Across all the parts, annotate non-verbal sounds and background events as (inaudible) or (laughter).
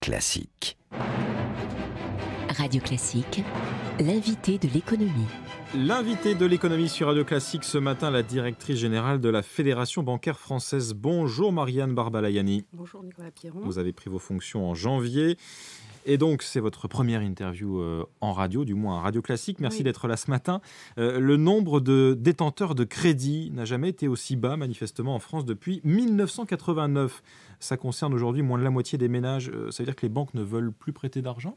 Classique. Radio Classique, l'invité de l'économie. L'invité de l'économie sur Radio Classique ce matin, la directrice générale de la Fédération bancaire française. Bonjour Marianne Barbalayani. Bonjour Nicolas Pierron. Vous avez pris vos fonctions en janvier. Et donc, c'est votre première interview euh, en radio, du moins en radio classique. Merci d'être là ce matin. Euh, le nombre de détenteurs de crédit n'a jamais été aussi bas, manifestement, en France depuis 1989. Ça concerne aujourd'hui moins de la moitié des ménages. Euh, ça veut dire que les banques ne veulent plus prêter d'argent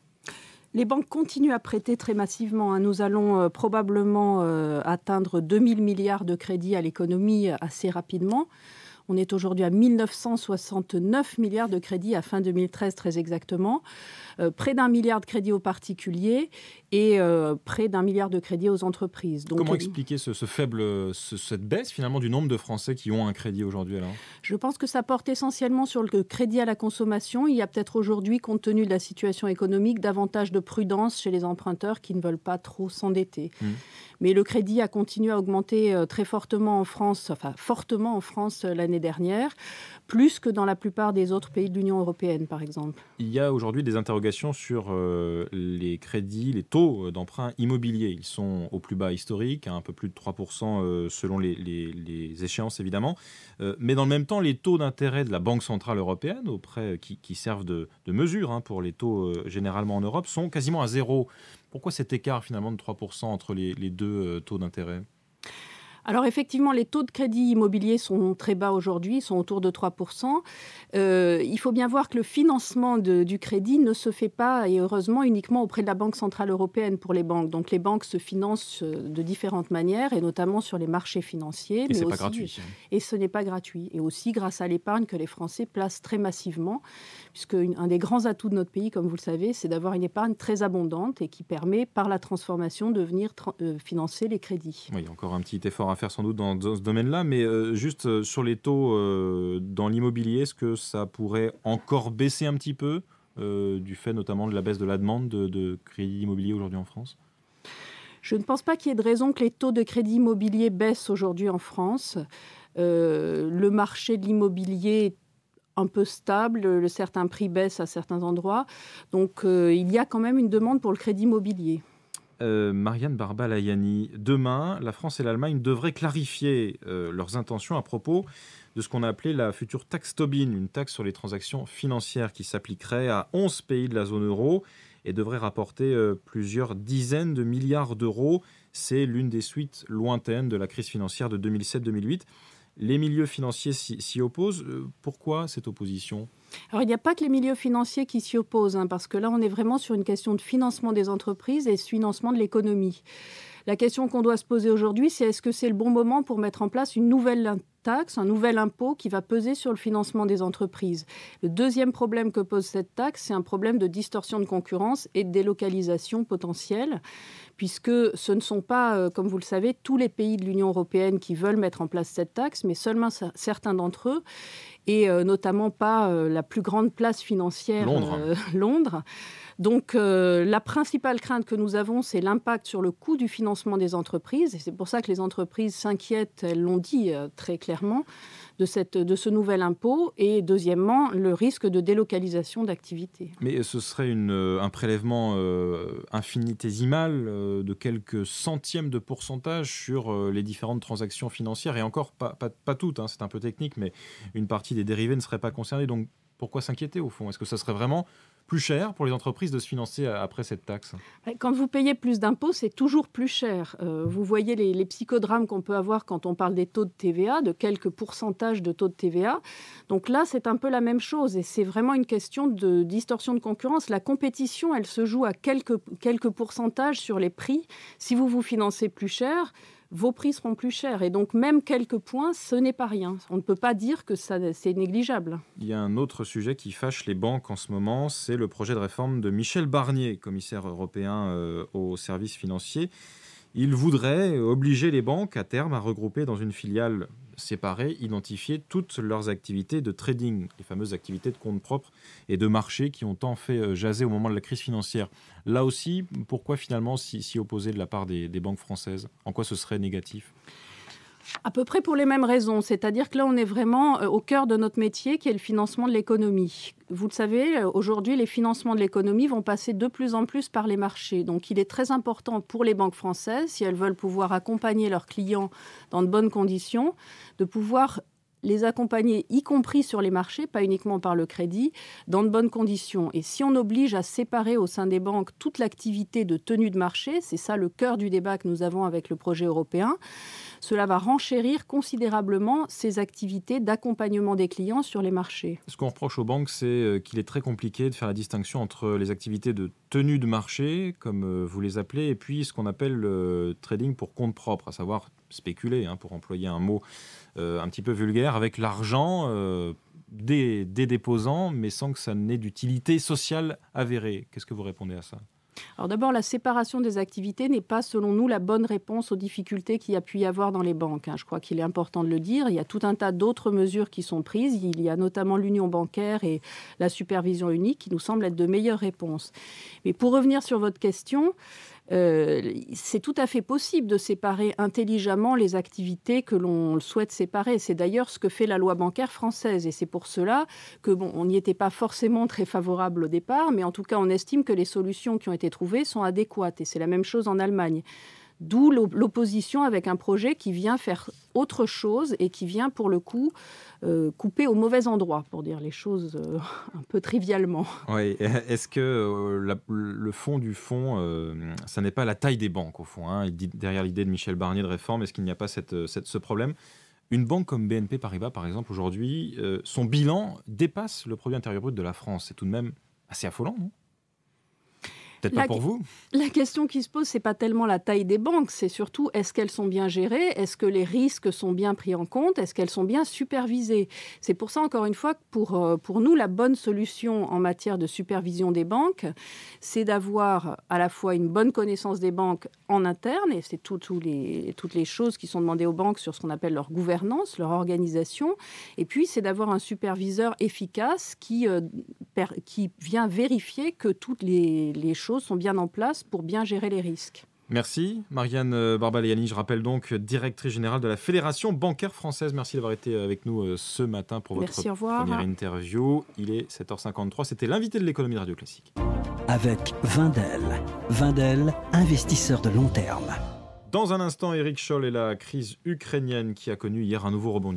les banques continuent à prêter très massivement. Hein. Nous allons euh, probablement euh, atteindre 2000 milliards de crédits à l'économie euh, assez rapidement. On est aujourd'hui à 1969 milliards de crédits à fin 2013 très exactement, euh, près d'un milliard de crédits aux particuliers et euh, près d'un milliard de crédits aux entreprises. Donc, Comment euh, expliquer ce, faible, cette baisse finalement du nombre de Français qui ont un crédit aujourd'hui Je pense que ça porte essentiellement sur le crédit à la consommation. Il y a peut-être aujourd'hui, compte tenu de la situation économique, davantage de prudence chez les emprunteurs qui ne veulent pas trop s'endetter. Mmh. Mais le crédit a continué à augmenter euh, très fortement en France, enfin fortement en France euh, l'année dernière, plus que dans la plupart des autres pays de l'Union européenne, par exemple. Il y a aujourd'hui des interrogations sur euh, les crédits, les taux d'emprunt immobilier. Ils sont au plus bas historique, hein, un peu plus de 3% selon les, échéances évidemment. mais dans le même temps, les taux d'intérêt de la Banque Centrale Européenne, auprès, qui, servent de, mesure hein, pour les taux généralement en Europe, sont quasiment à zéro. Pourquoi cet écart finalement de 3% entre les, les deux euh, taux d'intérêt alors effectivement, les taux de crédit immobilier sont très bas aujourd'hui, ils sont autour de 3%. Euh, il faut bien voir que le financement du crédit ne se fait pas, et heureusement, uniquement auprès de la Banque Centrale Européenne pour les banques. Donc les banques se financent euh, de différentes manières, et notamment sur les marchés financiers. Et mais aussi, pas gratuit. Et ce n'est pas gratuit. Et aussi grâce à l'épargne que les Français placent très massivement, puisque un des grands atouts de notre pays, comme vous le savez, c'est d'avoir une épargne très abondante et qui permet, par la transformation, de venir euh, financer les crédits. Oui, encore un petit effort à faire sans doute dans, ce domaine-là, mais euh, juste euh, sur les taux euh, dans l'immobilier, est-ce que ça pourrait encore baisser un petit peu du fait notamment de la baisse de la demande de, crédit immobilier aujourd'hui en France je ne pense pas qu'il y ait de raison que les taux de crédit immobilier baissent aujourd'hui en France. le marché de l'immobilier est un peu stable, certains prix baissent à certains endroits. Donc il y a quand même une demande pour le crédit immobilier. Euh, Marianne Barbalayani, demain, la France et l'Allemagne devraient clarifier euh, leurs intentions à propos de ce qu'on a appelé la future taxe Tobin, une taxe sur les transactions financières qui s'appliquerait à 11 pays de la zone euro et devrait rapporter euh, plusieurs dizaines de milliards d'euros. C'est l'une des suites lointaines de la crise financière de 2007-2008. Les milieux financiers s'y opposent. Euh, pourquoi cette opposition alors, il n'y a pas que les milieux financiers qui s'y opposent, hein, parce que là, on est vraiment sur une question de financement des entreprises et financement de l'économie. La question qu'on doit se poser aujourd'hui, c'est est-ce que c'est le bon moment pour mettre en place une nouvelle taxe, un nouvel impôt qui va peser sur le financement des entreprises. Le deuxième problème que pose cette taxe, c'est un problème de distorsion de concurrence et de délocalisation potentielle, puisque ce ne sont pas, euh, comme vous le savez, tous les pays de l'Union européenne qui veulent mettre en place cette taxe, mais seulement certains d'entre eux, et euh, notamment pas euh, la plus grande place financière, Londres. (laughs) Donc euh, la principale crainte que nous avons, c'est l'impact sur le coût du financement des entreprises. Et c'est pour ça que les entreprises s'inquiètent, elles l'ont dit euh, très clairement, de, cette, de ce nouvel impôt. Et deuxièmement, le risque de délocalisation d'activités. Mais ce serait euh, un prélèvement infinitésimal de quelques centièmes de pourcentage sur les différentes transactions financières. Et encore, pas, pas, toutes, hein, c'est un peu technique, mais une partie des dérivés ne serait pas concernée. Donc pourquoi s'inquiéter au fond Est-ce que ça serait vraiment plus cher pour les entreprises de se financer euh, après cette taxe Quand vous payez plus d'impôts, c'est toujours plus cher. Euh, vous voyez les, psychodrames qu'on peut avoir quand on parle des taux de TVA, de quelques pourcentages de taux de TVA. Donc là, c'est un peu la même chose et c'est vraiment une question de distorsion de concurrence. La compétition, elle se joue à quelques, quelques pourcentages sur les prix. Si vous vous financez plus cher, vos prix seront plus chers. Et donc, même quelques points, ce n'est pas rien. On ne peut pas dire que c'est négligeable. Il y a un autre sujet qui fâche les banques en ce moment, c'est le projet de réforme de Michel Barnier, commissaire européen euh, aux services financiers. Il voudrait obliger les banques à terme à regrouper dans une filiale séparer, identifier toutes leurs activités de trading, les fameuses activités de compte propre et de marché qui ont tant fait euh, jaser au moment de la crise financière. Là aussi, pourquoi finalement s'y opposer de la part des banques françaises En quoi ce serait négatif à peu près pour les mêmes raisons, c'est-à-dire que là, on est vraiment euh, au cœur de notre métier qui est le financement de l'économie. Vous le savez, euh, aujourd'hui, les financements de l'économie vont passer de plus en plus par les marchés. Donc, il est très important pour les banques françaises, si elles veulent pouvoir accompagner leurs clients dans de bonnes conditions, de pouvoir les accompagner, y compris sur les marchés, pas uniquement par le crédit, dans de bonnes conditions. Et si on oblige à séparer au sein des banques toute l'activité de tenue de marché, c'est ça le cœur du débat que nous avons avec le projet européen, cela va renchérir considérablement ces activités d'accompagnement des clients sur les marchés. Ce qu'on reproche aux banques, c'est euh, qu'il est très compliqué de faire la distinction entre euh, les activités de tenue de marché, comme euh, vous les appelez, et puis ce qu'on appelle le trading pour compte propre, à savoir spéculer, hein, pour employer un mot euh, un petit peu vulgaire, avec l'argent euh, des, des déposants, mais sans que ça n'ait d'utilité sociale avérée. Qu'est-ce que vous répondez à ça alors d'abord, la séparation des activités n'est pas, selon nous, la bonne réponse aux difficultés qu'il y a pu y avoir dans les banques. Hein. Je crois qu'il est important de le dire. Il y a tout un tas d'autres mesures qui sont prises. Il y a notamment l'union bancaire et la supervision unique qui nous semblent être de meilleures réponses. Mais pour revenir sur votre question, euh, c'est tout à fait possible de séparer intelligemment les activités que l'on souhaite séparer. C'est d'ailleurs ce que fait la loi bancaire française. Et c'est pour cela que, bon, on n'y était pas forcément très favorable au départ, mais en tout cas, on estime que les solutions qui ont été trouvées sont adéquates. Et c'est la même chose en Allemagne. D'où l'opposition avec un projet qui vient faire autre chose et qui vient, pour le coup, euh, couper au mauvais endroit, pour dire les choses euh, (laughs) un peu trivialement. Oui, e-, est-ce que euh, le fond du fond, ça n'est pas la taille des banques, au fond hein Derrière l'idée de Michel Barnier de réforme, est-ce qu'il n'y a pas cette, ce problème une banque comme BNP Paribas, par exemple, aujourd'hui, son bilan dépasse le produit intérieur brut de la France. C'est tout de même assez affolant, non Peut-être pas pour vous. La question qui se pose, c'est pas tellement la taille des banques, c'est surtout est-ce qu'elles sont bien gérées, est-ce que les risques sont bien pris en compte, est-ce qu'elles sont bien supervisées. C'est pour ça, encore une fois, que pour, euh, pour nous, la bonne solution en matière de supervision des banques, c'est d'avoir à la fois une bonne connaissance des banques en interne, et c'est les, toutes les choses qui sont demandées aux banques sur ce qu'on appelle leur gouvernance, leur organisation, et puis c'est d'avoir un superviseur efficace qui, euh, qui vient vérifier que toutes les choses sont bien en place pour bien gérer les risques. Merci. Marianne euh, Barbaliani, je rappelle donc euh, directrice générale de la Fédération bancaire française. Merci d'avoir été euh, avec nous ce matin pour votre première interview. Il est 7h53. C'était l'invité de l'économie radio classique. Avec Vindel. Vindel, investisseur de long terme. Dans un instant, Eric Scholl et la crise ukrainienne qui a connu hier un nouveau rebondissement.